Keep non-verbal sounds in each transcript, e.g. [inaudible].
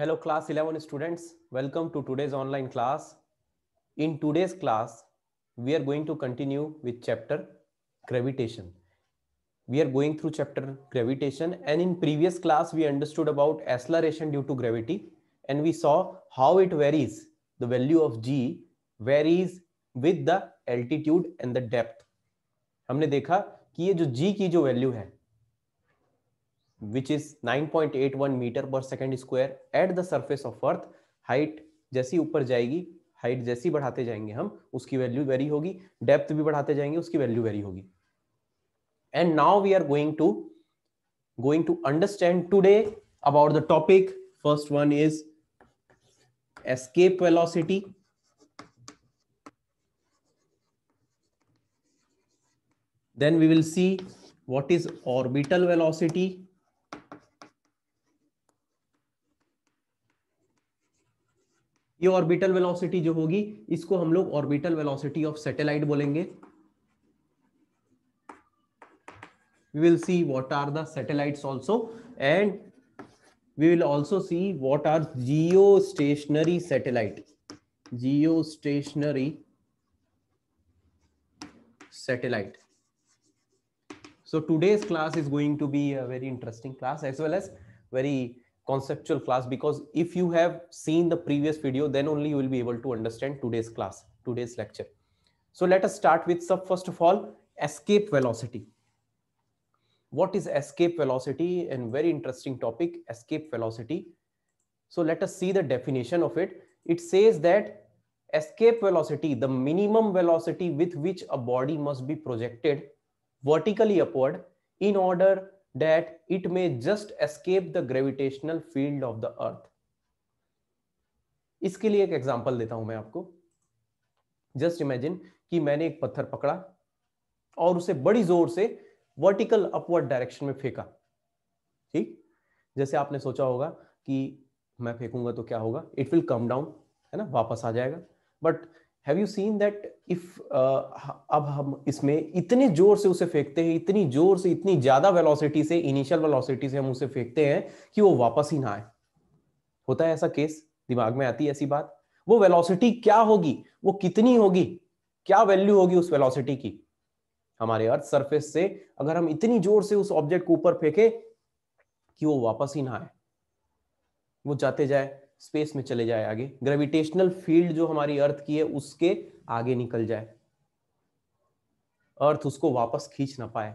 Hello class 11 students. Welcome to today's online class. In today's class, we are going to continue with chapter gravitation. We are going through chapter gravitation and in previous class, we understood about acceleration due to gravity and we saw how it varies. The value of g varies with the altitude and the depth. हमने देखा कि ये जो g की जो value है which is 9.81 metre per second square at the surface of earth height जैसी ऊपर जाएगी हाइट जैसी बढ़ाते जाएंगे हम उसकी वैल्यू वेरी होगी डेप्थ भी बढ़ाते जाएंगे उसकी वैल्यू वेरी होगी and now we are going to going to understand today about the topic first one is escape velocity then we will see what is orbital velocity ये orbital velocity जो होगी इसको हम लोग ऑर्बिटल वेलोसिटी ऑफ सैटेलाइट बोलेंगे we will see what are the satellites also and we will also see what are geostationary satellite geostationary satellite so today's class is going to be a very interesting class as well as very conceptual class because if you have seen the previous video, then only you will be able to understand today's class, today's lecture. So let us start with sub first of all, escape velocity. What is escape velocity? And very interesting topic, escape velocity. So let us see the definition of it. It says that escape velocity, the minimum velocity with which a body must be projected vertically upward in order that it may just escape the gravitational field of the earth इसके लिए एक example देता हूं मैं आपको just imagine कि मैंने एक पत्थर पकड़ा और उसे बड़ी जोर से वर्टिकल अपवर्ड डायरेक्शन में फेंका ठीक जैसे आपने सोचा होगा कि मैं फेंकूंगा तो क्या होगा इट विल कम डाउन है ना वापस आ जाएगा but have you seen that if अब हम इसमें इतने जोर से उसे फेंकते हैं इतनी जोर से इतनी ज्यादा वेलोसिटी से इनिशियल वेलोसिटी से हम उसे फेंकते हैं कि वो वापस ही ना आए होता है ऐसा केस दिमाग में आती है ऐसी बात वो वेलोसिटी क्या होगी वो कितनी होगी क्या वैल्यू होगी उस वेलोसिटी की हमारे अर्थ सरफेस से अगर हम इतनी जोर से उस ऑब्जेक्ट को ऊपर फेंके कि वो वापस ही ना आए वो जाते जाए स्पेस में चले जाए आगे ग्रेविटेशनल फील्ड जो हमारी अर्थ की है उसके आगे निकल जाए अर्थ उसको वापस खींच ना पाए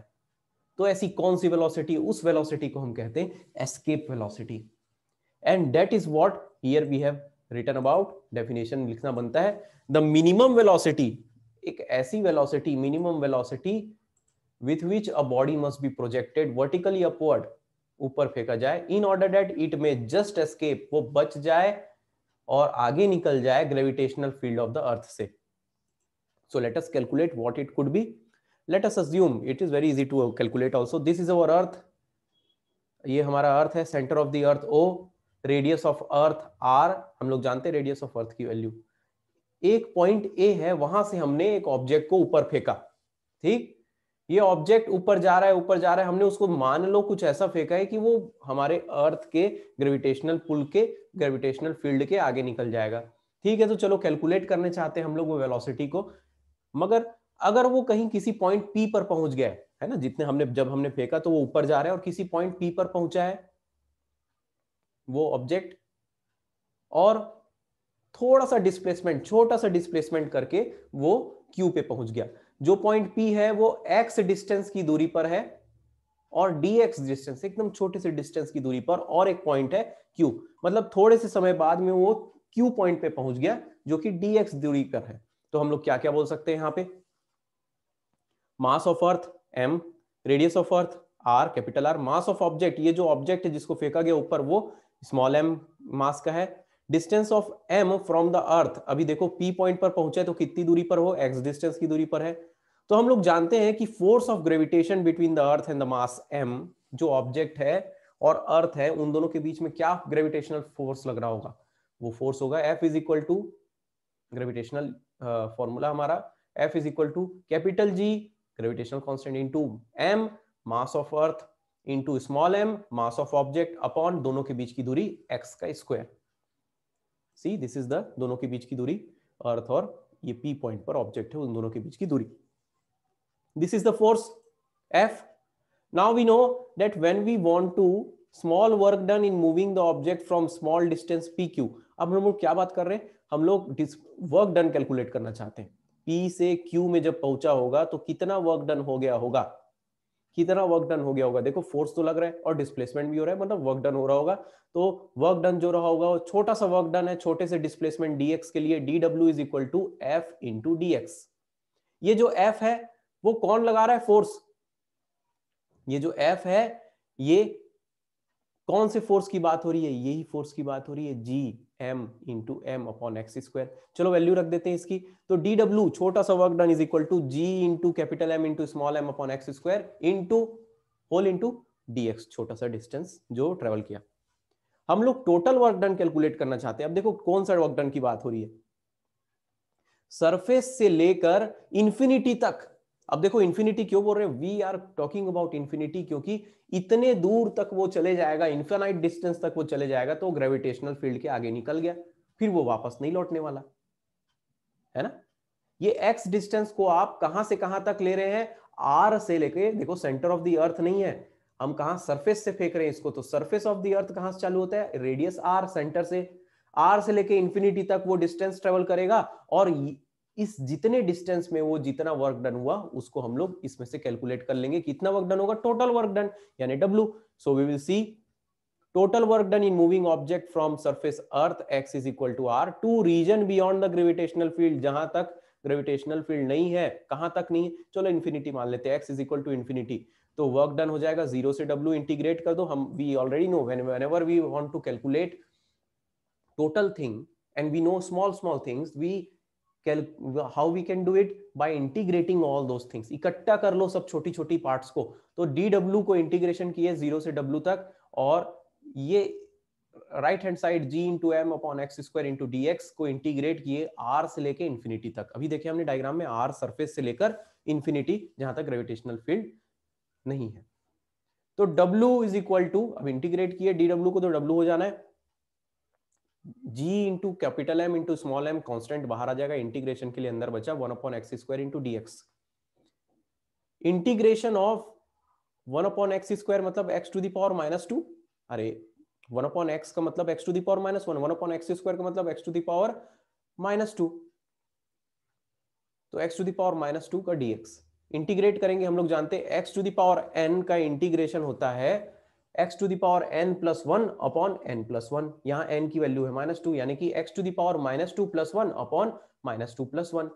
तो ऐसी कौन सी वेलोसिटी उस वेलोसिटी को हम कहते हैं escape velocity and that is what here we have written about definition लिखना बनता है द मिनिमम वेलोसिटी एक ऐसी velocity minimum velocity with which a body must be projected vertically upward ऊपर फेंका जाए in order that it may just escape वो बच जाए और आगे निकल जाए gravitational field of the earth से so let us calculate what it could be let us assume it is very easy to calculate also this is our earth ये हमारा अर्थ है centre of the earth O radius of earth R हम लोग जानते हैं radius of अर्थ की value एक point A है वहां से हमने एक ऑब्जेक्ट को ऊपर फेंका ठीक ये ऑब्जेक्ट ऊपर जा रहा है ऊपर जा रहा है हमने उसको मान लो कुछ ऐसा फेंका है कि वो हमारे अर्थ के ग्रेविटेशनल पुल के ग्रेविटेशनल फील्ड के आगे निकल जाएगा ठीक है तो चलो कैलकुलेट करने चाहते हैं हम लोग वो वेलोसिटी को मगर अगर वो कहीं किसी पॉइंट पी पर पहुंच गया है ना जितने हमने जब हमने फेंका तो वो ऊपर जा रहा है और किसी पॉइंट पी पर पहुंचा है वो ऑब्जेक्ट और थोड़ा सा डिस्प्लेसमेंट छोटा सा डिस्प्लेसमेंट करके वो क्यू पे पहुंच गया जो पॉइंट पी है वो एक्स डिस्टेंस की दूरी पर है और एक्स डिस्टेंस एकदम छोटे से डिस्टेंस की दूरी पर और एक पॉइंट है क्यू मतलब थोड़े से समय बाद में वो क्यू पॉइंट पे पहुंच गया जो कि एक्स दूरी पर है तो हम लोग क्या क्या बोल सकते हैं यहां पे mass of earth M radius of earth R capital R mass of object ये जो ऑब्जेक्ट है जिसको फेंका गया ऊपर वो स्मॉल एम मास का है distance of M from the earth अभी देखो पी पॉइंट पर पहुंचे तो कितनी दूरी पर हो एक्स डिस्टेंस की दूरी पर है तो हम लोग जानते हैं कि force of gravitation between the earth and the mass M जो ऑब्जेक्ट है और अर्थ है उन दोनों के बीच में क्या ग्रेविटेशनल फोर्स लग रहा होगा वो फोर्स होगा F is equal to gravitational formula हमारा F is equal to capital G gravitational constant into M mass of earth to small M mass of object upon दोनों के बीच की दूरी एक्स का square see this is the दोनों के बीच की दूरी अर्थ और ये पी पॉइंट पर ऑब्जेक्ट है उन दोनों के बीच की दूरी this is the force F now we know that that we we to small work done in moving the object from small distance P Q अब हम लोग क्या बात कर रहे हैं हम लोग वर्क डन कैलकुलेट करना चाहते हैं p से q में जब पहुंचा होगा तो कितना वर्क डन हो गया होगा कितना वर्क डन हो गया होगा देखो फोर्स तो लग रहा है और डिस्प्लेसमेंट भी हो रहा है मतलब वर्क डन हो रहा होगा तो वर्क डन जो रहा होगा वो छोटा सा वर्क डन है छोटे से डिस्प्लेसमेंट dx के लिए dw is equal to F into ये जो f है वो कौन लगा रहा है फोर्स ये जो f है ये कौन से फोर्स की बात हो रही है यही फोर्स की बात हो रही है G M into M upon X square चलो वैल्यू रख देते हैं इसकी तो डी डब्ल्यू छोटा सा work done is equal to G into capital M into small M upon X square into whole into D X छोटा सा डिस्टेंस जो ट्रेवल किया हम लोग टोटल वर्क डन कैलकुलेट करना चाहते हैं अब देखो कौन सा वर्क डन की बात हो रही है सरफेस से लेकर इंफिनिटी तक अब देखो इन्फिनिटी क्यों बोल रहे हैं we are talking about infinity क्योंकि इतने दूर तक वो चले जाएगा इन्फेनाइट डिस्टेंस तक वो चले जाएगा तो ग्रेविटेशनल फील्ड के आगे निकल गया फिर वो वापस नहीं लौटने वाला है ना ये एक्स डिस्टेंस को आप कहां से कहां तक ले रहे हैं आर से लेके देखो सेंटर ऑफ द अर्थ नहीं है हम कहा सरफेस से फेंक रहे हैं इसको तो सरफेस ऑफ द अर्थ कहां से चालू होता है रेडियस आर सेंटर से आर से लेके इन्फिनिटी तक वो डिस्टेंस ट्रेवल करेगा और इस जितने डिस्टेंस में वो जितना वर्क डन हुआ उसको हम लोग इसमें से कैलकुलेट कर लेंगे कितना वर्क डन होगा टोटल वर्क डन यानी W so we will see total work done in moving object from surface earth X is equal to R to region beyond the gravitational field जहां तक gravitational field नहीं है कहां तक नहीं है चलो इन्फिनिटी मान लेते हैं X is equal to infinity तो वर्क डन हो जाएगा जीरो से डब्ल्यू इंटीग्रेट कर दो हम we already know whenever we want to calculate total thing and we know small small things we how we can do it by integrating all दो things इकट्ठा कर लो सब छोटी छोटी पार्ट्स को तो डी डब्ल्यू को इंटीग्रेशन किए जीरो से डब्ल्यू तक और ये right hand side G into M upon X square into D X को इंटीग्रेट किए आर से लेके इन्फिनिटी तक अभी देखिए हमने डायग्राम में आर सरफेस से लेकर इन्फिनिटी जहां तक ग्रेविटेशनल फील्ड नहीं है तो W इज इक्वल टू अब इंटीग्रेट किए डी डब्ल्यू को तो W हो जाना है G into capital M into small M constant बाहर आ जाएगा इंटीग्रेशन के लिए अंदर बचा one upon X square into D X integration of one upon X square मतलब X to the power minus two अरे वन अपॉन एक्स का मतलब X to the power minus one one upon X square का मतलब X to the power minus two तो X to the power minus two का D X integrate करेंगे हम लोग जानते हैं एक्स टू दावर एन का इंटीग्रेशन होता है X to the power N plus one upon N plus one यहाँ एन की वैल्यू है माइनस टू यानी कि X to the power minus two plus one upon minus two plus one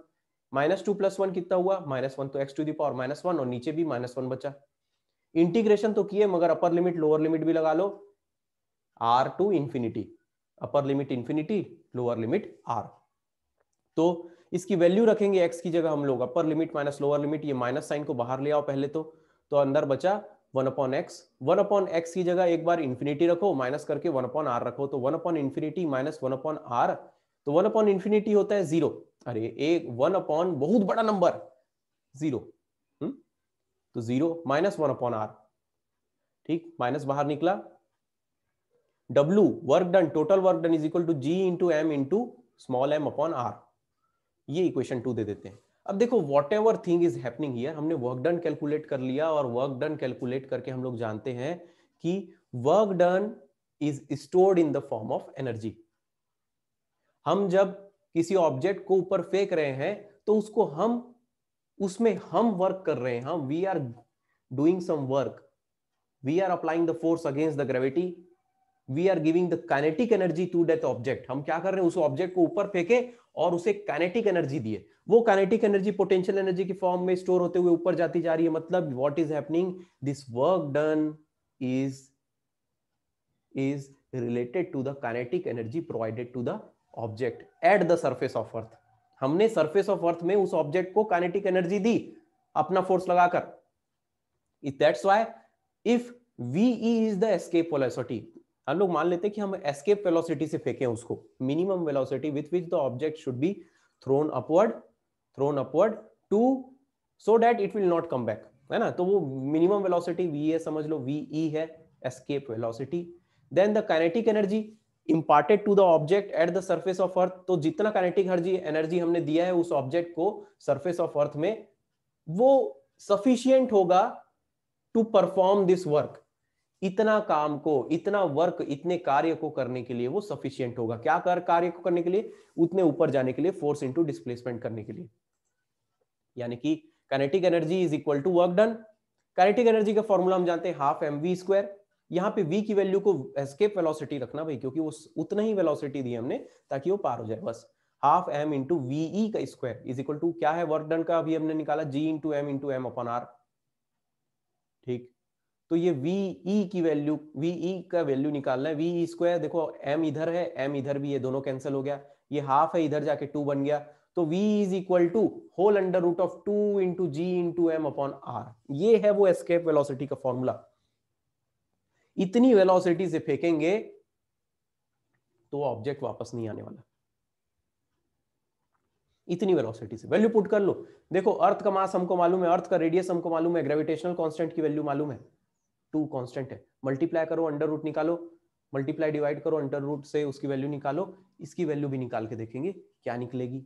minus two plus one कितना हुआ minus one तो X to the power minus one और नीचे भी माइनस वन बचा इंटीग्रेशन तो किए मगर अपर लिमिट लोअर लिमिट भी लगा लो R to infinity upper limit infinity lower limit R तो इसकी वैल्यू रखेंगे एक्स की जगह हम लोग upper limit minus lower limit ये माइनस साइन को बाहर ले आओ पहले तो तो अंदर बचा one upon X one upon X की जगह एक बार इन्फिनिटी रखो माइनस करके वन अपॉन आर रखो तो one upon infinity minus one upon R तो वन अपॉन इन्फिनिटी होता है जीरो अरे एक वन अपॉन बहुत बड़ा नंबर जीरो हम्म? तो zero minus one upon R ठीक माइनस बाहर निकला W work done total work done is equal to G into M into small M upon R ये इक्वेशन टू दे देते हैं अब देखो whatever thing is happening here हमने वर्क डन कैलकुलेट कर लिया और वर्क डन कैलकुलेट करके हम लोग जानते हैं कि work done is stored in the form of energy हम जब किसी ऑब्जेक्ट को ऊपर फेंक रहे हैं तो उसको हम उसमें हम वर्क कर रहे हैं हम we are doing some work we are applying the force against the gravity we are giving the kinetic energy to that object हम क्या कर रहे हैं उस ऑब्जेक्ट को ऊपर फेंके और उसे कैनेटिक एनर्जी दिए वो कैनेटिक एनर्जी पोटेंशियल एनर्जी के फॉर्म में स्टोर होते हुए ऊपर जाती जा रही है मतलब what is happening this work done is is related to the kinetic energy provided to the object at the surface of earth हमने सरफेस ऑफ अर्थ में उस ऑब्जेक्ट को काइनेटिक एनर्जी दी अपना फोर्स लगाकर if ve is the escape velocity हम लोग मान लेते हैं कि हम एस्केप वेलोसिटी से फेंके उसको minimum velocity with which the object should be thrown upward thrown upward to so that it will not come back है ना तो वो मिनिमम वेलोसिटी वी है समझ लो वी ई e है escape velocity then the kinetic energy imparted to the object at the surface of earth तो जितना काइनेटिक एनर्जी एनर्जी हमने दिया है उस ऑब्जेक्ट को सर्फेस ऑफ अर्थ में वो सफिशियंट होगा टू परफॉर्म दिस वर्क इतना काम को इतना वर्क इतने कार्य को करने के लिए वो सफिशियंट होगा क्या कर कार्य को करने के लिए उतने ऊपर जाने के लिए फोर्स इंटू डिस्प्लेसमेंट करने के लिए यानी कि kinetic energy is equal to work done kinetic energy का फॉर्मूला हम जानते हैं हाफ एम वी स्क्वायर यहाँ पे v की वैल्यू को एस्केप वेलोसिटी रखना भाई क्योंकि वो उतना ही वेलोसिटी दी हमने ताकि वो पार हो जाए बस हाफ एम इंटू वी का स्क्वायर इज इक्वल टू क्या है वर्क डन का अभी हमने निकाला G into M into M upon R ठीक तो ये वी ई e की वैल्यू वी ई का वैल्यू निकालना है वी ई स्क्वायर देखो एम इधर है एम इधर भी ये दोनों कैंसिल हो गया ये हाफ है इधर जाके टू बन गया तो v is equal to whole under root of two into G into M upon R ये है वो एस्केप वेलोसिटी का फॉर्मूला इतनी वेलोसिटी से फेंकेंगे तो ऑब्जेक्ट वापस नहीं आने वाला इतनी वेलोसिटी से वैल्यू पुट कर लो देखो अर्थ का मास हमको मालूम है अर्थ का रेडियस हमको मालूम है ग्रेविटेशनल कांस्टेंट की वैल्यू मालूम है टू कॉन्स्टेंट है मल्टीप्लाई करो अंडर रूट निकालो मल्टीप्लाई डिवाइड करो अंडर रूट से उसकी वैल्यू निकालो इसकी वैल्यू भी निकाल के देखेंगे क्या निकलेगी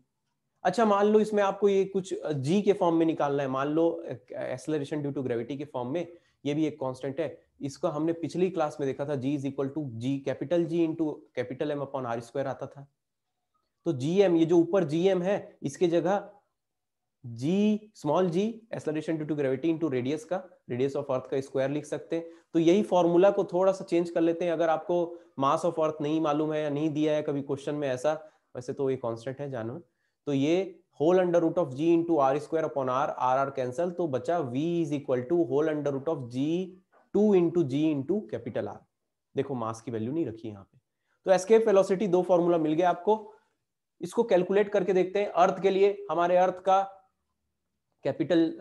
अच्छा मान लो इसमें आपको ये कुछ जी के फॉर्म में निकालना है मान लो एक्सलरेशन ड्यू टू ग्रेविटी के फॉर्म में ये भी एक कांस्टेंट है इसको हमने पिछली क्लास में देखा था G is equal to G capital G into capital M upon R square आता था तो जी एम ये जो ऊपर जी एम है इसके जगह G small G acceleration due to gravity into radius का रेडियस ऑफ अर्थ का स्क्वायर लिख सकते हैं तो यही फॉर्मूला को थोड़ा सा चेंज कर लेते हैं अगर आपको मास ऑफ अर्थ नहीं मालूम है या नहीं दिया है कभी क्वेश्चन में ऐसा वैसे तो ये कॉन्स्टेंट है जानवर तो ये whole under root of G into R square upon R R R cancel तो बचा V is equal to whole under root of G two into G into capital R देखो मास की वैल्यू नहीं रखी यहाँ पे तो एस्केप वेलोसिटी दो फॉर्मूला मिल गया आपको इसको कैलकुलेट करके देखते हैं अर्थ के लिए हमारे अर्थ का capital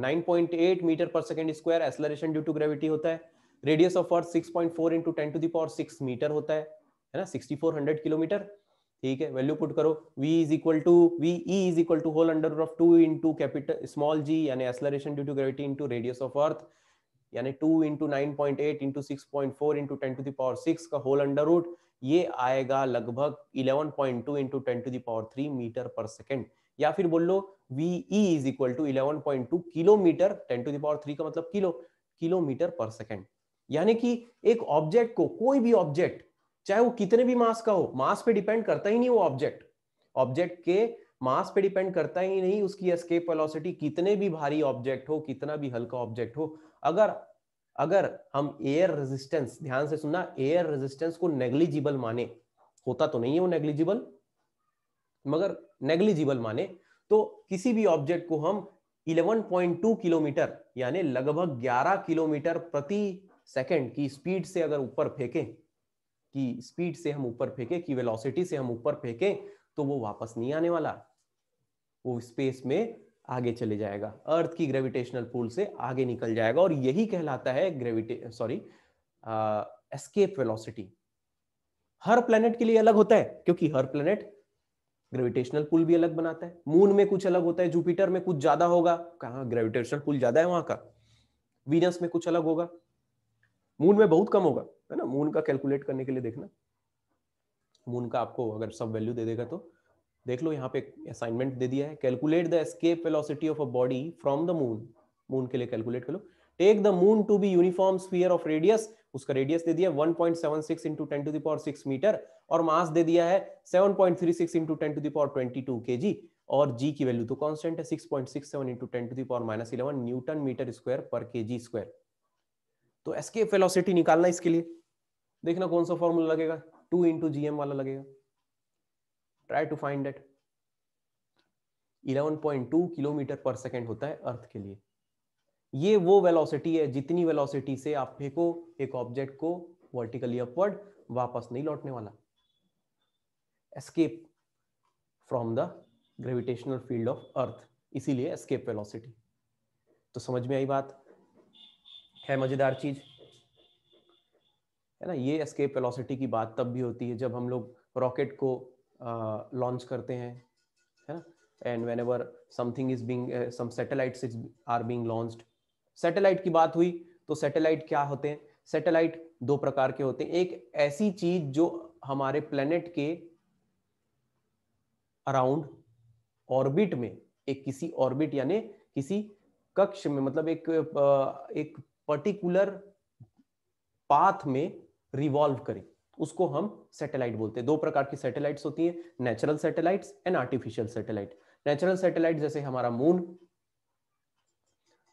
nine point eight metre per second square acceleration due to gravity होता है radius of earth six point four into ten to the power six metre होता है है ना सिक्सटी फोर हंड्रेड किलोमीटर ठीक है वैल्यू पुट करो v is equal to V E is equal to whole under of two into capital small G यानी acceleration due to gravity into radius of earth यानी two into nine point eight into six point four into ten to the power six का whole under root ये आएगा लगभग eleven point two into ten to the power three metre per second या फिर बोल लो we is equal to eleven point two kilometre ten to the power three का मतलब kilo kilometre per second यानी कि एक ऑब्जेक्ट को कोई भी ऑब्जेक्ट चाहे वो कितने भी मास का हो मास पे डिपेंड करता ही नहीं वो ऑब्जेक्ट ऑब्जेक्ट के मास पे डिपेंड करता ही नहीं उसकी एस्केप वेलोसिटी कितने भी भारी ऑब्जेक्ट हो कितना भी हल्का ऑब्जेक्ट हो अगर अगर हम एयर रेजिस्टेंस ध्यान से सुनना एयर रेजिस्टेंस को नेग्लिजिबल माने होता तो नहीं है वो नेग्लिजिबल मगर नेग्लिजिबल माने तो किसी भी ऑब्जेक्ट को हम 11.2 किलोमीटर यानी लगभग 11 किलोमीटर प्रति सेकंड की स्पीड से अगर ऊपर फेंके कि स्पीड से हम ऊपर फेंके कि वेलोसिटी से हम ऊपर फेंके तो वो वापस नहीं आने वाला वो स्पेस में आगे चले जाएगा अर्थ की ग्रेविटेशनल पुल से आगे निकल जाएगा और यही कहलाता है ग्रेविटे सॉरी एस्केप वेलोसिटी हर प्लेनेट के लिए अलग होता है क्योंकि हर प्लेनेट ग्रेविटेशनल पुल भी अलग बनाता है मून में कुछ अलग होता है जुपिटर में कुछ ज्यादा होगा कहा ग्रेविटेशनल पुल ज्यादा है वहां का वीनस में कुछ अलग होगा मून में बहुत कम होगा है ना मून का कैलकुलेट करने के लिए देखना मून का आपको अगर सब वैल्यू दे देगा तो देख लो यहाँ पे असाइनमेंट दे दिया है calculate the escape velocity of a body from the moon moon के लिए कैलकुलेट कर लो take the moon to be uniform sphere of radius उसका रेडियस दे दिया 1.76 point seven six into ten to the power six metre और mass दे दिया है 7.36 point three six into ten to the power twenty two K G और जी की value तो कांस्टेंट है 6.67 point six seven into ten to the power minus eleven newton metre square per K G square तो escape velocity निकालना इसके लिए देखना कौन सा फॉर्मूला लगेगा टू इंटू जी वाला लगेगा try to find point 11.2 kilometre per second होता है अर्थ के लिए ये वो वेलोसिटी है जितनी वेलोसिटी से आप फेंको एक ऑब्जेक्ट को वर्टिकली अपवर्ड वापस नहीं लौटने वाला escape from the gravitational field of earth इसीलिए एस्केप वेलोसिटी तो समझ में आई बात है मजेदार चीज है ना ये एस्केप वेलोसिटी की बात तब भी होती है जब हम लोग रॉकेट को लॉन्च uh, करते हैं है ना and whenever something is being some satellites is, are being satellite की बात हुई तो सैटेलाइट क्या होते हैं सैटेलाइट दो प्रकार के होते हैं एक ऐसी चीज जो हमारे प्लेनेट के अराउंड ऑर्बिट में एक किसी ऑर्बिट यानी किसी कक्ष में मतलब एक एक पर्टिकुलर पाथ में रिवॉल्व करे उसको हम सैटेलाइट बोलते हैं दो प्रकार की सैटेलाइट्स होती हैं natural satellites and artificial satellite natural satellite जैसे हमारा मून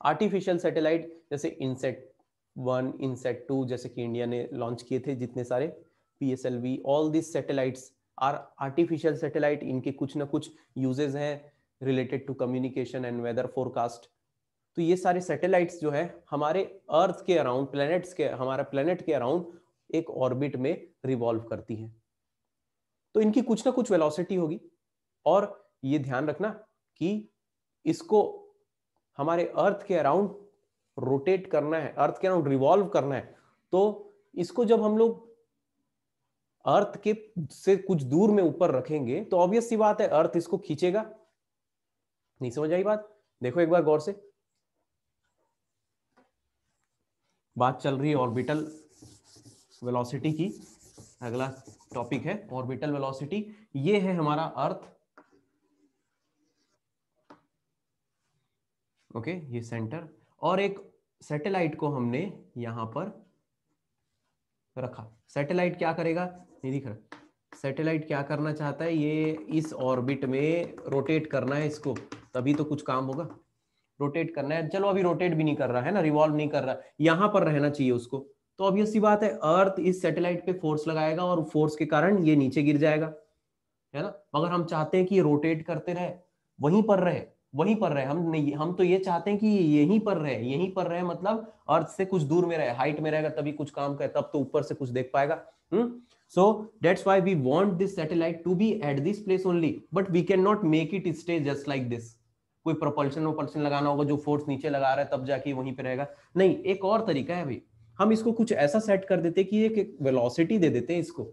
आर्टिफिशियल सैटेलाइट जैसे इनसेट वन इनसेट टू जैसे कि इंडिया ने लॉन्च किए थे जितने सारे P S L V all this satellites are artificial satellite इनके कुछ ना कुछ यूजेज हैं related to communication and weather forecast तो ये सारे सैटेलाइट्स जो है हमारे अर्थ के अराउंड प्लैनेट्स के हमारा प्लैनेट के अराउंड एक ऑर्बिट में रिवॉल्व करती हैं तो इनकी कुछ ना कुछ वेलोसिटी होगी और ये ध्यान रखना कि इसको हमारे अर्थ के अराउंड रोटेट करना है अर्थ के अराउंड रिवॉल्व करना है तो इसको जब हम लोग अर्थ के से कुछ दूर में ऊपर रखेंगे तो ऑब्वियस सी बात है अर्थ इसको खींचेगा नहीं समझ आई बात देखो एक बार गौर से बात चल रही है ऑर्बिटल वेलोसिटी की अगला टॉपिक है ऑर्बिटल वेलोसिटी ये है हमारा अर्थ ओके ये सेंटर और एक सैटेलाइट को हमने यहां पर रखा सैटेलाइट क्या करेगा नहीं दिख रहा सैटेलाइट क्या करना चाहता है ये इस ऑर्बिट में रोटेट करना है इसको तभी तो कुछ काम होगा रोटेट करना है चलो अभी रोटेट भी नहीं कर रहा है ना रिवॉल्व नहीं कर रहा यहां पर रहना चाहिए उसको तो अभी सी बात है अर्थ इस सैटेलाइट पे फोर्स लगाएगा और फोर्स के कारण ये नीचे गिर जाएगा है ना मगर हम चाहते हैं कि ये रोटेट करते रहे वहीं पर रहे वहीं पर रहे हम नहीं हम तो ये चाहते हैं कि यहीं पर रहे यहीं पर रहे मतलब अर्थ से कुछ दूर में रहे हाइट में रहेगा तभी कुछ काम करे तब तो ऊपर से कुछ देख पाएगा so that's why we want this satellite to be at this place only but we can not make it stay just like this कोई प्रपल्शन वोपल्शन लगाना होगा जो फोर्स नीचे लगा रहा है तब जाके वहीं पे रहेगा नहीं एक और तरीका है भाई हम इसको कुछ ऐसा सेट कर देते कि एक वेलोसिटी दे देते हैं इसको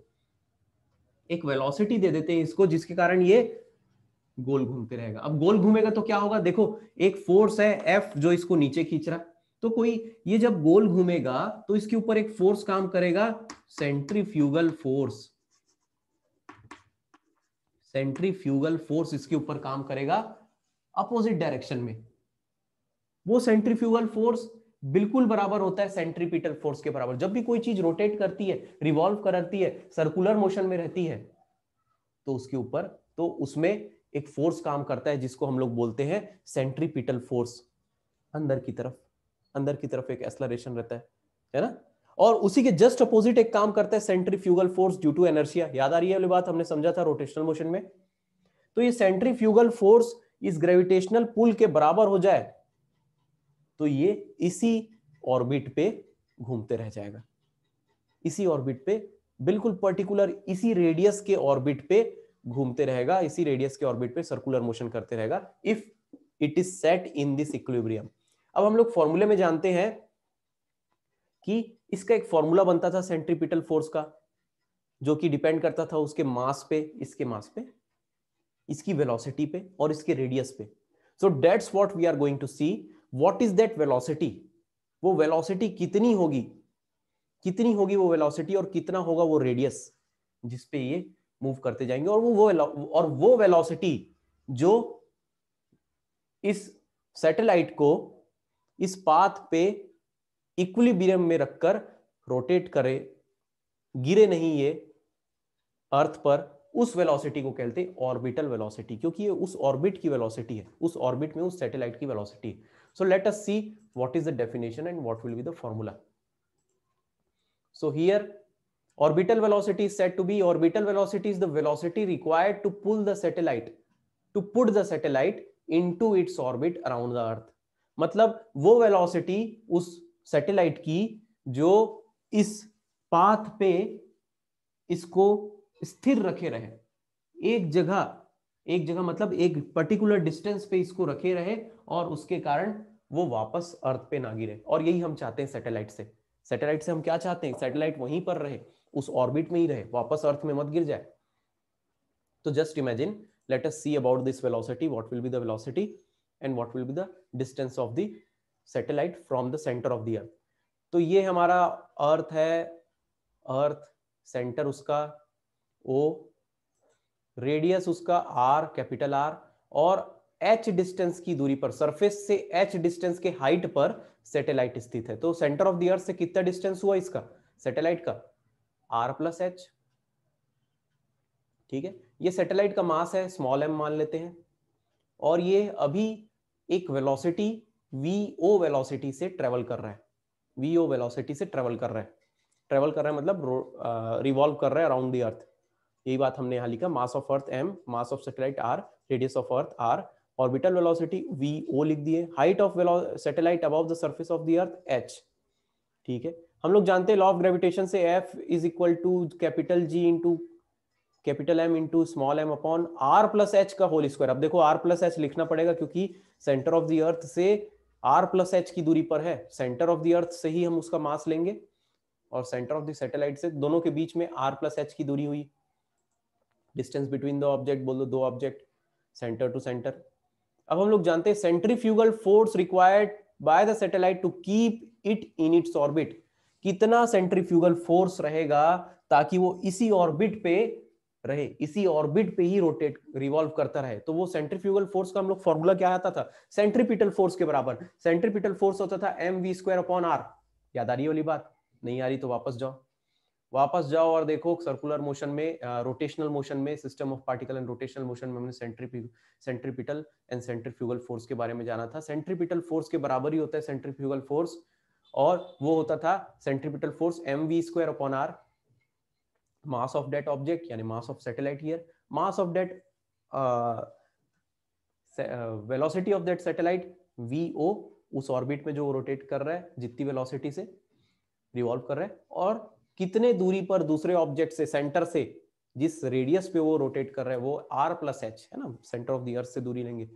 एक वेलोसिटी दे देते हैं इसको जिसके कारण ये गोल घूमते रहेगा अब गोल घूमेगा तो क्या होगा देखो एक फोर्स है एफ जो इसको नीचे खींच रहा तो कोई ये जब गोल घूमेगा तो इसके ऊपर एक फोर्स काम करेगा सेंट्रीफ्यूगल फोर्स सेंट्रीफ्यूगल फोर्स इसके ऊपर काम करेगा अपोजिट डायरेक्शन में वो सेंट्रीफ्यूगल फोर्स बिल्कुल बराबर होता है सेंट्रीपिटल फोर्स के बराबर जब भी कोई चीज रोटेट करती है रिवॉल्व करती है सर्कुलर मोशन में रहती है तो उसके ऊपर तो उसमें एक फोर्स काम करता है जिसको हम लोग बोलते हैं सेंट्रीपिटल फोर्स अंदर की तरफ अंदर की तरफ एक एक्सलरेशन रहता है है ना और उसी के जस्ट अपोजिट एक काम करता है centrifugal force due to inertia याद आ रही है वाली बात हमने समझा था रोटेशनल मोशन में तो ये सेंट्रीफ्यूगल फोर्स इस ग्रेविटेशनल पुल के बराबर हो जाए तो ये इसी ऑर्बिट पे घूमते रह जाएगा इसी ऑर्बिट पे बिल्कुल पर्टिकुलर इसी रेडियस के ऑर्बिट पे घूमते रहेगा इसी रेडियस के ऑर्बिट पे सर्कुलर मोशन करते रहेगा if it is set in this equilibrium अब हम लोग फॉर्मूले में जानते हैं कि इसका एक फॉर्मूला बनता था सेंट्रीपिटल फोर्स का जो कि डिपेंड करता था उसके मास पे इसके मास पे इसकी वेलोसिटी पे और इसके रेडियस पे so that's what we are going to see what is that velocity वो वेलोसिटी कितनी होगी कितनी होगी वो वेलोसिटी और कितना होगा वो रेडियस जिसपे ये मूव करते जाएंगे और वो वो और वो वेलोसिटी जो इस सैटेलाइट को इस पाथ पे इक्विलिब्रियम में रखकर रोटेट करे गिरे नहीं ये अर्थ पर उस वेलोसिटी को कहते हैं ऑर्बिटल वेलोसिटी क्योंकि ये उस ऑर्बिट की वेलोसिटी है उस ऑर्बिट में उस सैटेलाइट की वेलोसिटी है so let us see what is the definition and what will be the formula so here Orbital velocity is said to be orbital velocity is the velocity required to pull the satellite, to put the satellite into its orbit around the earth. मतलब वो velocity उस satellite की जो इस path पे इसको स्थिर रखे रहे एक जगह एक जगह मतलब एक पर्टिकुलर डिस्टेंस पे इसको रखे रहे और उसके कारण वो वापस अर्थ पे ना गिरे और यही हम चाहते हैं सैटेलाइट से सैटेलाइट से हम क्या चाहते हैं सैटेलाइट वहीं पर रहे उस ऑर्बिट में ही रहे वापस अर्थ में मत गिर जाए तो just imagine let us see about this velocity what will be the velocity and what will be the distance of the satellite from the centre of the earth तो ये हमारा अर्थ है अर्थ सेंटर उसका O radius उसका R capital R और H distance की दूरी पर सरफेस से एच डिस्टेंस के हाइट पर सैटेलाइट स्थित है तो सेंटर ऑफ द अर्थ से कितना डिस्टेंस हुआ इसका सैटेलाइट का आर प्लस एच ठीक है ये सैटेलाइट का मास है स्मॉल एम मान लेते हैं और ये अभी एक वेलोसिटी वी ओ वेलोसिटी से ट्रेवल कर रहा है वी ओ वेलोसिटी से ट्रेवल कर रहा है ट्रेवल कर रहा है मतलब रिवॉल्व कर रहा है अराउंड दी अर्थ यही बात हमने यहां लिखा mass of earth M mass of satellite R radius of earth R orbital velocity V O लिख दिए height of satellite above the surface of the earth H ठीक है हम लोग जानते हैं लॉ ऑफ ग्रेविटेशन से F is equal to capital G into capital M into small M upon R plus H का होल स्क्वायर अब देखो आर प्लस एच लिखना पड़ेगा क्योंकि सेंटर ऑफ दी अर्थ से आर प्लस एच की दूरी पर है सेंटर ऑफ दी अर्थ से ही हम उसका मास लेंगे और सेंटर ऑफ दैटेलाइट से दोनों के बीच में आर प्लस एच की दूरी हुई डिस्टेंस बिटवीन द ऑब्जेक्ट बोलो दो ऑब्जेक्ट सेंटर टू सेंटर अब हम लोग जानते हैं centrifugal force required by the satellite to keep it in its orbit कितना सेंट्रीफ्यूगल फोर्स रहेगा ताकि वो इसी ऑर्बिट पे रहे इसी ऑर्बिट पे ही रोटेट रिवॉल्व करता रहे तो वो सेंट्रीफ्यूगल फोर्स का हम लोग फॉर्मूला क्या आता था सेंट्रीपिटल फोर्स के बराबर सेंट्रीपिटल फोर्स होता था M V square upon R याद आ रही वाली बात नहीं आ रही तो वापस जाओ वापस जाओ और देखो सर्कुलर मोशन में रोटेशनल मोशन में system of particle and rotational motion में हमने centripetal centripetal and centrifugal force के बारे में जाना था सेंट्रीपिटल फोर्स के बराबर ही होता है सेंट्रीफ्यूगल फोर्स और वो होता था centripetal force M V square upon R mass of that object यानी mass of satellite here mass of that velocity of that satellite V O उस ऑर्बिट में जो रोटेट कर रहा है जितनी वेलोसिटी से रिवॉल्व कर रहे हैं और कितने दूरी पर दूसरे ऑब्जेक्ट से सेंटर से जिस रेडियस पे वो रोटेट कर रहे हैं वो आर प्लस एच है ना सेंटर ऑफ द अर्थ से दूरी लेंगे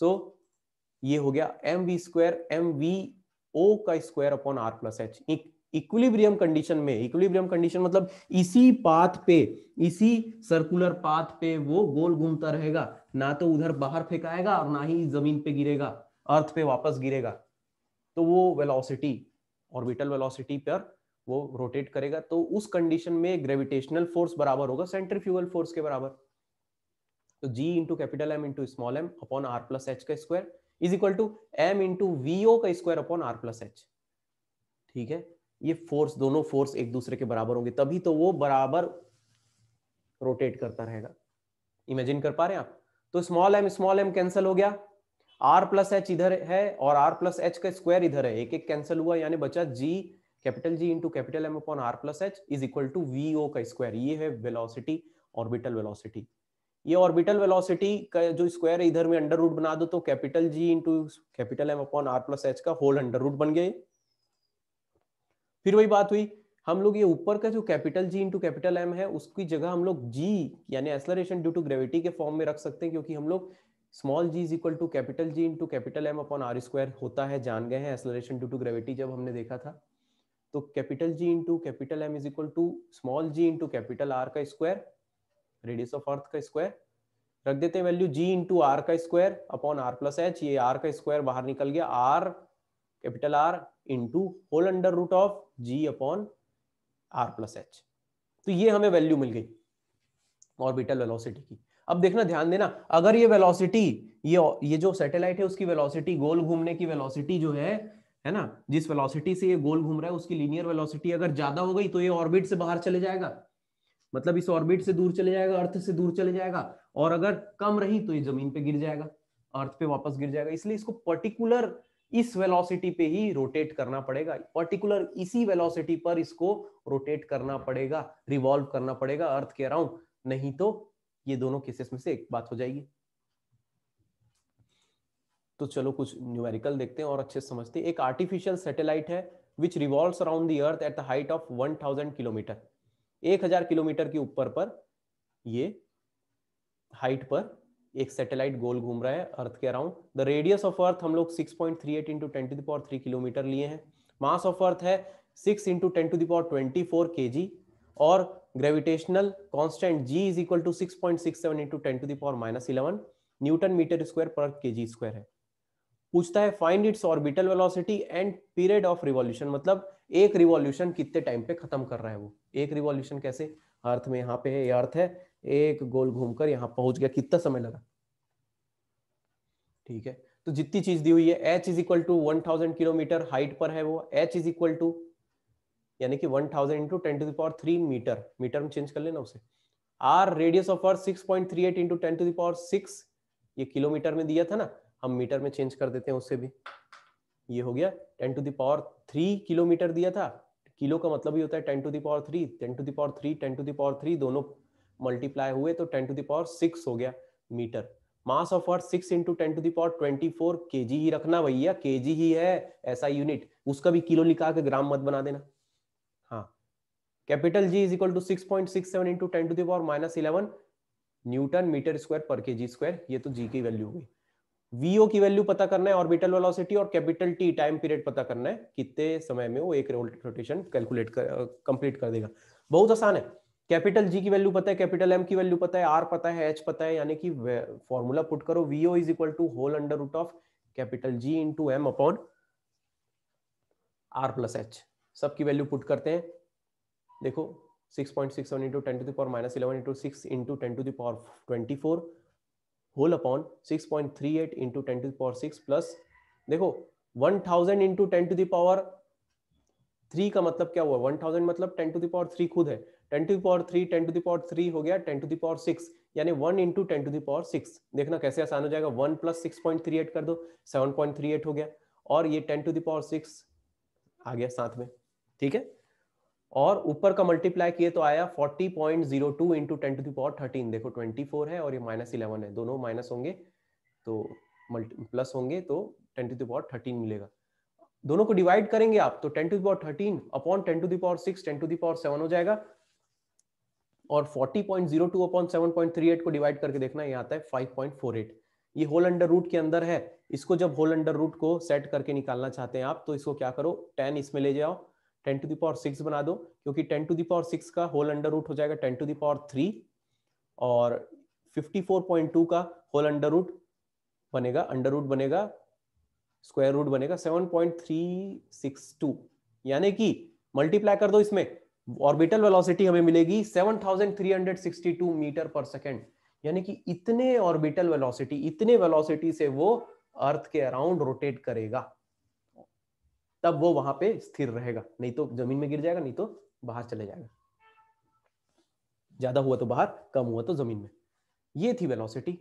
सो so, ये हो गया M V square M V O का square upon R plus H equilibrium condition में इक्विलिब्रियम कंडीशन मतलब इसी पाथ पे इसी सर्कुलर पाथ पे वो गोल घूमता रहेगा ना तो उधर बाहर फेंकाएगा और ना ही जमीन पे गिरेगा अर्थ पे वापस गिरेगा तो वो वेलोसिटी ऑर्बिटल वेलोसिटी पर वो रोटेट करेगा तो उस कंडीशन में ग्रेविटेशनल फोर्स बराबर होगा सेंट्रीफ्यूगल फोर्स के बराबर तो G into capital M into small M upon R plus H का square is equal to M into V O का square upon R plus H ठीक है ये फोर्स दोनों फोर्स एक दूसरे के बराबर होंगे तभी तो वो बराबर रोटेट करता रहेगा इमेजिन कर पा रहे हैं आप तो small M small M cancel हो गया आर प्लस एच इधर है और आर प्लस एच का स्क्वायर इधर है एक एक कैंसिल हुआ यानी बचा G capital G into capital M upon R plus H is equal to V O का स्क्वायर ये है वेलोसिटी ऑर्बिटल वेलोसिटी ये ऑर्बिटल वेलोसिटी का जो स्क्वायर है इधर में अंडर रूट बना दो तो capital G into capital M upon R plus H का होल अंडर रूट बन गए फिर वही बात हुई हम लोग ये ऊपर का जो capital G into capital M है उसकी जगह हम लोग जी यानी एक्सलरेशन ड्यू टू ग्रेविटी के फॉर्म में रख सकते हैं क्योंकि हम लोग small G is equal to capital G into capital M upon R square होता है जान गए हैं एसलरेशन ड्यू टू ग्रेविटी जब हमने देखा था तो capital G into capital M is equal to small G into capital R का स्क्वायर रेडियस ऑफ अर्थ का स्क्वायर रख देते हैं वैल्यू जी इंटू आर का square upon R plus H ये आर का स्क्वायर बाहर निकल गया R capital R into whole under root of G upon R plus H तो ये हमें वैल्यू मिल गई ऑर्बिटल वेलोसिटी की अब देखना ध्यान देना अगर ये वेलोसिटी ये ये जो सैटेलाइट है उसकी वेलोसिटी गोल घूमने की वेलोसिटी जो है है ना जिस वेलोसिटी से ये गोल घूम रहा है उसकी लीनियर वेलोसिटी अगर ज्यादा हो गई तो ये ऑर्बिट से बाहर चले जाएगा मतलब इस ऑर्बिट से दूर चले जाएगा अर्थ से दूर चले जाएगा और अगर कम रही तो ये जमीन पे गिर जाएगा अर्थ पे वापस गिर जाएगा इसलिए इसको पर्टिकुलर इस वेलोसिटी पे ही रोटेट करना पड़ेगा पर्टिकुलर इसी वेलोसिटी पर इसको रोटेट करना पड़ेगा रिवॉल्व करना पड़ेगा अर्थ के अराउंड नहीं तो ये दोनों केसेस में से एक बात हो जाएगी तो चलो कुछ न्यूमेरिकल देखते हैं और अच्छे से समझते हैं एक आर्टिफिशियल सैटेलाइट है which revolve around the earth at the height of 1000 kilometre एक हजार किलोमीटर के ऊपर पर ये हाइट पर एक सैटेलाइट गोल घूम रहा है अर्थ के around the radius of earth हम लोग 6.38 point three eight into ten to the power three kilometre लिए हैं मास ऑफ अर्थ है 6 into ten to the power twenty four K G और gravitational constant G is equal to six point six seven into ten to the power minus eleven newton metre square per K G square है पूछता है find its orbital velocity and period of revolution मतलब एक revolution कितने time पे खत्म कर रहा है वो एक रिवॉल्यूशन कैसे अर्थ में यहाँ पे ये अर्थ है एक गोल घूमकर यहाँ पहुंच गया कितना समय लगा ठीक है तो जितनी चीज दी हुई है H is equal to one thousand kilometre height पर है वो एच इज इक्वल टू यानी कि one thousand into ten to the power three metre metre में चेंज कर लेना उसे R radius of earth six point three eight into ten to the power six ये किलोमीटर में दिया था ना हम मीटर में चेंज कर देते हैं उससे भी ये हो गया ten to the power three kilometre दिया था किलो का मतलब ही होता है ten to the power three ten to the power three ten to the power three दोनों मल्टीप्लाई हुए तो टेन टू दावर सिक्स हो गया metre mass of earth six into ten to the power twenty four K G ही रखना भैया के जी ही है ऐसा यूनिट उसका भी किलो निकाल के ग्राम मत बना देना हाँ capital G is equal to six point six seven into ten to the power minus eleven newton metre square per K G square ये तो जी की वैल्यू होगी वीओ की वैल्यू पता करना है ऑर्बिटल वेलोसिटी और कैपिटल टी टाइम पीरियड पता करना है कितने समय में वो एक रोटेशन कैलकुलेट कर कंप्लीट कर देगा बहुत आसान है कैपिटल जी की वैल्यू पता है कैपिटल एम की वैल्यू पता है आर पता है एच पता है यानी कि फॉर्मूला पुट करो V O is equal to whole under root of capital G into M upon R plus H सबकी वैल्यू पुट करते हैं देखो six point six into ten to the power minus eleven into six into ten to the power twenty four whole upon six point three eight into ten to the power six plus देखो one thousand into ten to the power three का मतलब क्या हुआ one thousand मतलब ten to the power three खुद है ten to the power three ten to the power three हो गया टेन टू दावर सिक्स यानी one into ten to the power six देखना कैसे आसान हो जाएगा one plus six point three eight कर दो सेवन पॉइंट थ्री एट हो गया और ये टेन टू दावर सिक्स आ गया साथ में ठीक है और ऊपर का मल्टीप्लाई किए तो आया 40.02 point zero two into ten to the power thirteen देखो 24 है और ये माइनस इलेवन है दोनों माइनस होंगे तो मल्टी प्लस होंगे तो टेन टू दावर थर्टीन मिलेगा दोनों को डिवाइड करेंगे आप तो ten to the power thirteen upon ten to the power six ten to the power seven हो जाएगा और 40.02 अपॉन 7.38 को डिवाइड करके देखना ये आता है 5.48 ये होल अंडर रूट के अंदर है इसको जब होल अंडर रूट को सेट करके निकालना चाहते हैं आप तो इसको क्या करो टेन इसमें ले जाओ टेन टू दावर सिक्स बना दो क्योंकि टेन टू दावर सिक्स का होल अंडर रूट हो जाएगा टेन टू दावर थ्री और फिफ्टी फोर पॉइंट टू का होल अंडर रूट बनेगा अंडर रूट बनेगा स्क्वायर रूट बनेगा seven point three six two यानी कि मल्टीप्लाई कर दो इसमें ऑर्बिटल वेलोसिटी हमें मिलेगी seven thousand three hundred sixty two metre per second यानी कि इतने ऑर्बिटल वेलोसिटी इतने वेलोसिटी से वो अर्थ के अराउंड रोटेट करेगा तब वो वहां पे स्थिर रहेगा नहीं तो जमीन में गिर जाएगा नहीं तो बाहर चले जाएगा ज्यादा हुआ तो बाहर कम हुआ तो जमीन में ये थी वेलोसिटी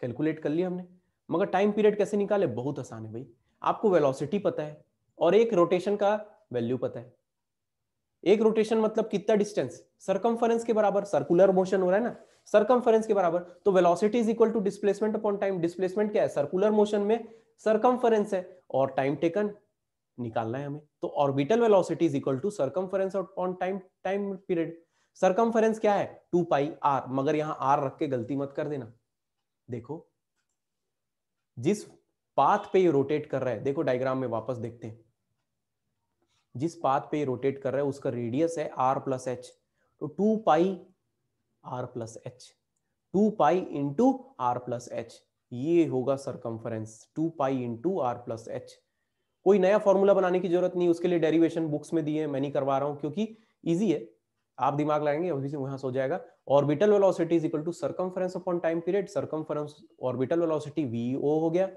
कैलकुलेट कर लिया हमने मगर टाइम पीरियड कैसे निकाले बहुत आसान है भाई आपको वेलोसिटी पता है और एक रोटेशन का वैल्यू पता है एक रोटेशन मतलब कितना डिस्टेंस सरकमफरेंस के बराबर सर्कुलर मोशन हो रहा है ना सरकमफरेंस के बराबर तो velocity is equal to displacement upon time displacement क्या है सर्कुलर मोशन में सरकमफरेंस है और टाइम टेकन निकालना है हमें तो orbital velocity is equal to circumference on time time period circumference क्या है टू पाई आर मगर यहां आर रख के गलती मत कर देना देखो जिस पाथ पे ये रोटेट कर रहा है देखो डायग्राम में वापस देखते हैं जिस पाथ पे ये रोटेट कर रहा है उसका रेडियस है आर प्लस एच तो two pi R plus H two pi into R plus H ये होगा circumference two pi into R plus H कोई नया फॉर्मूला बनाने की जरूरत नहीं उसके लिए डेरिवेशन बुक्स में दिए मैं नहीं करवा रहा हूँ क्योंकि ईजी है आप दिमाग लाएंगे अभी से वहां सो जाएगा orbital velocity is equal to circumference upon time period circumference orbital velocity V O हो गया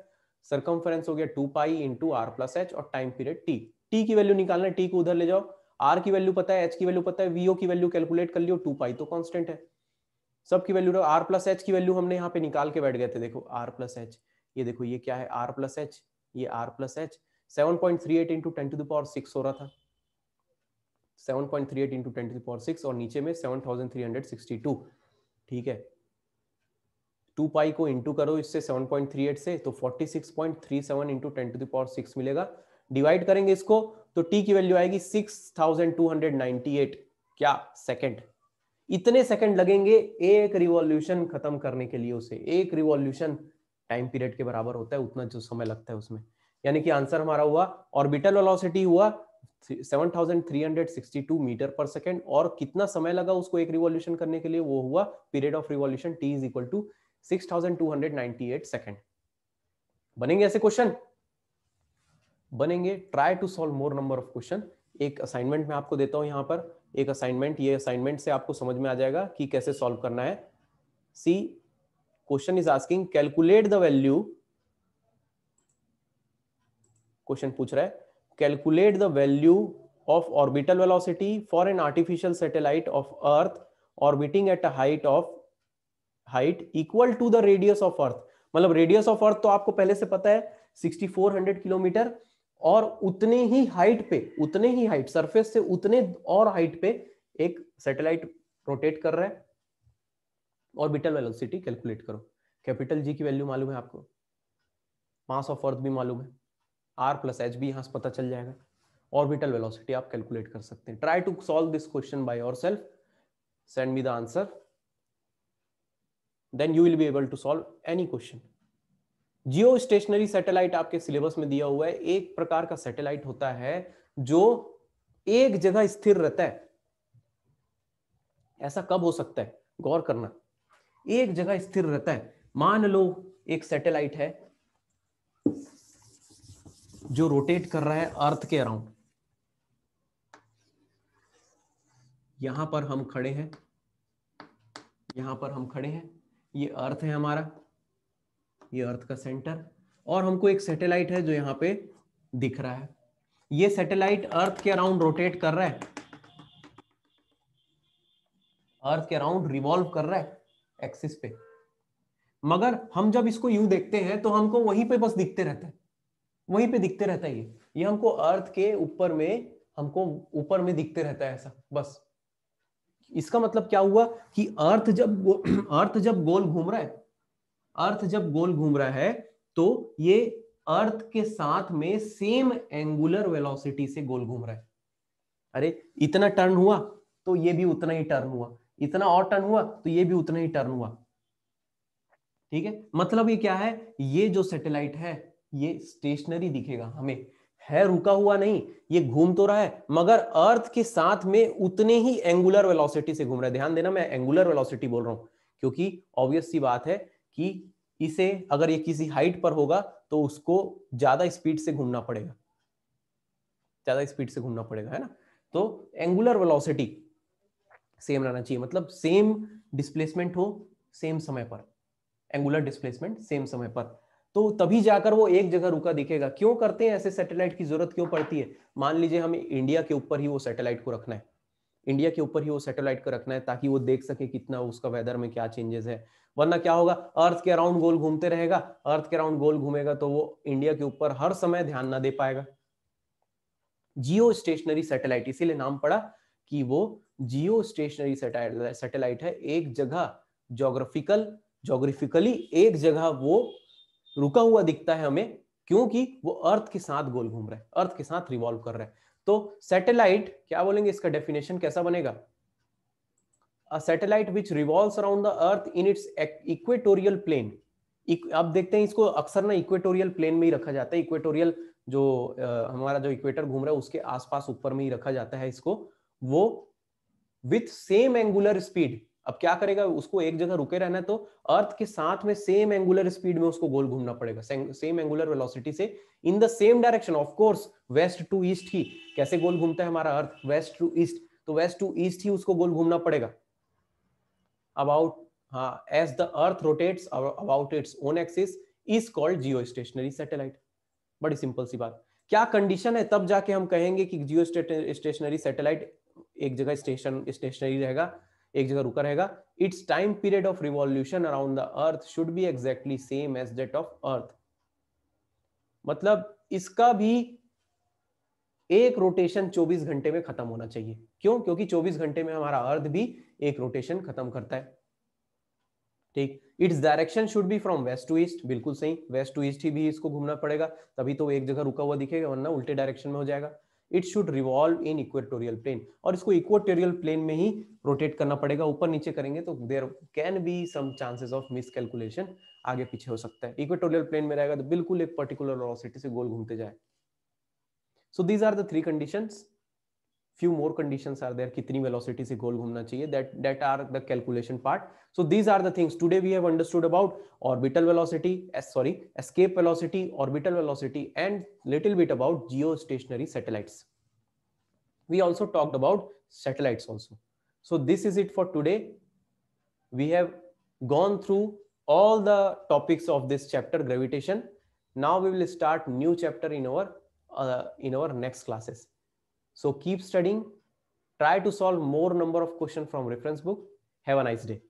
सर्कमफेरेंस हो गया two pi into R plus H और टाइम पीरियड टी टी की वैल्यू निकालना है टी को उधर ले जाओ आर की वैल्यू पता है एच की वैल्यू पता है वीओ की वैल्यू कैलकुलेट कर लियो टू पाई तो कॉन्स्टेंट है सबकी वैल्यू आर प्लस एच की वैल्यू हमने यहाँ पे निकाल के बैठ गए थे देखो आर प्लस एच ये देखो ये क्या है आर प्लस एच ये R plus H seven point three eight into ten to the power six हो रहा था seven point three eight into ten to the power six और नीचे में seven thousand three hundred sixty two ठीक है टू पाई को इंटू करो इससे सेवन पॉइंट थ्री एट से तो forty six point three seven into ten to the power six मिलेगा डिवाइड करेंगे इसको तो टी की वैल्यू आएगी six thousand two hundred ninety eight क्या सेकेंड इतने सेकेंड लगेंगे एक रिवॉल्यूशन खत्म करने के लिए उसे एक रिवॉल्यूशन टाइम पीरियड के बराबर होता है उतना जो समय लगता है उसमें यानी कि आंसर हमारा हुआ ऑर्बिटल वेलोसिटी हुआ 7362 मीटर पर सेकेंड और कितना समय लगा उसको एक रिवॉल्यूशन करने के लिए वो हुआ period of revolution T is equal to six second बनेंगे ऐसे क्वेश्चन बनेंगे try to solve more number of question एक असाइनमेंट में आपको देता हूं यहां पर एक असाइनमेंट ये असाइनमेंट से आपको समझ में आ जाएगा कि कैसे सॉल्व करना है see question is asking calculate the value question पूछ रहा है calculate the value of orbital velocity for an artificial satellite of earth orbiting at a height of height equal to the radius of earth मतलब radius of earth तो आपको पहले से पता है 6400 किलोमीटर और उतने ही हाइट पे उतने ही हाइट सरफेस से उतने और हाइट पे एक सैटेलाइट रोटेट कर रहा है ऑर्बिटल वेलोसिटी कैलकुलेट करो कैपिटल जी की वैल्यू मालूम है आपको मास ऑफ अर्थ भी मालूम है आर प्लस एच भी यहाँ से पता चल जाएगा ऑर्बिटल वेलोसिटी आप कैलकुलेट कर सकते हैं try to solve this question by yourself send me the answer then you will be able to solve any question geostationary satellite आपके सिलेबस में दिया हुआ है एक प्रकार का सैटेलाइट होता है जो एक जगह स्थिर रहता है ऐसा कब हो सकता है गौर करना एक जगह स्थिर रहता है मान लो एक सैटेलाइट है जो रोटेट कर रहा है अर्थ के अराउंड यहां पर हम खड़े हैं यहां पर हम खड़े हैं ये अर्थ है हमारा ये अर्थ का सेंटर और हमको एक सैटेलाइट है जो यहां पे दिख रहा है ये सैटेलाइट अर्थ के अराउंड रोटेट कर रहा है अर्थ के अराउंड रिवॉल्व कर रहा है एक्सिस पे मगर हम जब इसको यू देखते हैं तो हमको वहीं पे बस दिखते रहता है वहीं पे दिखते रहता है ये ये हमको अर्थ के ऊपर में हमको ऊपर में दिखते रहता है ऐसा बस इसका मतलब क्या हुआ कि अर्थ जब [clears throat] अर्थ जब गोल घूम रहा है अर्थ जब गोल घूम रहा है तो ये अर्थ के साथ में सेम एंगुलर वेलोसिटी से गोल घूम रहा है अरे इतना टर्न हुआ तो ये भी उतना ही टर्न हुआ इतना और टर्न हुआ तो ये भी उतना ही टर्न हुआ ठीक है मतलब ये क्या है ये जो सैटेलाइट है ये स्टेशनरी दिखेगा हमें है रुका हुआ नहीं ये घूम तो रहा है मगर अर्थ के साथ में उतने ही एंगुलर वेलोसिटी से घूम रहा है ध्यान देना मैं एंगुलर वेलोसिटी बोल रहा हूं क्योंकि ऑब्वियस सी बात है कि इसे अगर ये किसी हाइट पर होगा तो उसको ज्यादा स्पीड से घूमना पड़ेगा ज्यादा स्पीड से घूमना पड़ेगा है ना तो एंगुलर वेलोसिटी सेम रहना चाहिए मतलब सेम डिस्प्लेसमेंट हो सेम समय पर एंगुलर डिस्प्लेसमेंट सेम समय पर तो तभी जाकर वो एक जगह रुका दिखेगा क्यों करते हैं ऐसे सैटेलाइट की जरूरत क्यों पड़ती है मान लीजिए हमें इंडिया के ऊपर ही वो सैटेलाइट को रखना है इंडिया के ऊपर ही वो सैटेलाइट को रखना है ताकि वो देख सके कितना उसका वेदर में क्या चेंजेस है वरना क्या होगा अर्थ के अराउंड गोल घूमते रहेगा अर्थ के अराउंड गोल घूमेगा तो वो इंडिया के ऊपर हर समय ध्यान ना दे पाएगा जियो स्टेशनरी सैटेलाइट इसीलिए नाम पड़ा कि वो जियो स्टेशनरी सैटेलाइट है एक जगह जोग्राफिकल ज्योग्राफिकली एक जगह वो रुका हुआ दिखता है हमें क्योंकि वो अर्थ के साथ गोल घूम रहा है अर्थ के साथ रिवॉल्व कर रहा है तो सैटेलाइट क्या बोलेंगे इसका डेफिनेशन कैसा बनेगा a satellite which revolve around the earth in its equatorial plane आप देखते हैं इसको अक्सर ना इक्वेटोरियल प्लेन में ही रखा जाता है इक्वेटोरियल जो आ, हमारा जो इक्वेटर घूम रहा है उसके आसपास ऊपर में ही रखा जाता है इसको वो विथ सेम एंगुलर स्पीड अब क्या करेगा उसको एक जगह रुके रहना है तो अर्थ के साथ में सेम एंगुलर स्पीड में उसको गोल घूमना पड़ेगा सेम एंगुलर वेलोसिटी से in the same direction of course west to east ही कैसे गोल घूमता है हमारा earth west to east west to to east ही उसको गोल घूमना पड़ेगा अबाउट हाँ as the earth rotates about its own axis is called geostationary satellite बड़ी सिंपल सी बात क्या कंडीशन है तब जाके हम कहेंगे कि जियो स्टेशनरी सैटेलाइट एक जगह स्टेशन स्टेशनरी रहेगा एक जगह रुका रहेगा its time period of revolution around the earth should be exactly same as that of earth मतलब इसका भी एक रोटेशन 24 घंटे में खत्म होना चाहिए क्यों क्योंकि 24 घंटे में हमारा अर्थ भी एक रोटेशन खत्म करता है ठीक its direction should be from west to east बिल्कुल सही वेस्ट टू ईस्ट ही भी इसको घूमना पड़ेगा तभी तो एक जगह रुका हुआ दिखेगा वरना उल्टे डायरेक्शन में हो जाएगा it should revolve in equatorial plane और इसको इक्वेटोरियल प्लेन में ही रोटेट करना पड़ेगा ऊपर नीचे करेंगे तो there can be some chances of miscalculation आगे पीछे हो सकता है इक्वेटोरियल प्लेन में रहेगा तो बिल्कुल एक पर्टिकुलर वेलोसिटी से गोल घूमते जाए so these are the three conditions few more conditions are there kitni velocity se goal ghumna chahiye that that are the calculation part so these are the things today we have understood about orbital velocity eh, sorry escape velocity orbital velocity and little bit about geostationary satellites we also talked about satellites also so this is it for today we have gone through all the topics of this chapter gravitation now we will start new chapter in our uh, in our next classes so keep studying. Try to solve more number of questions from reference book. Have a nice day.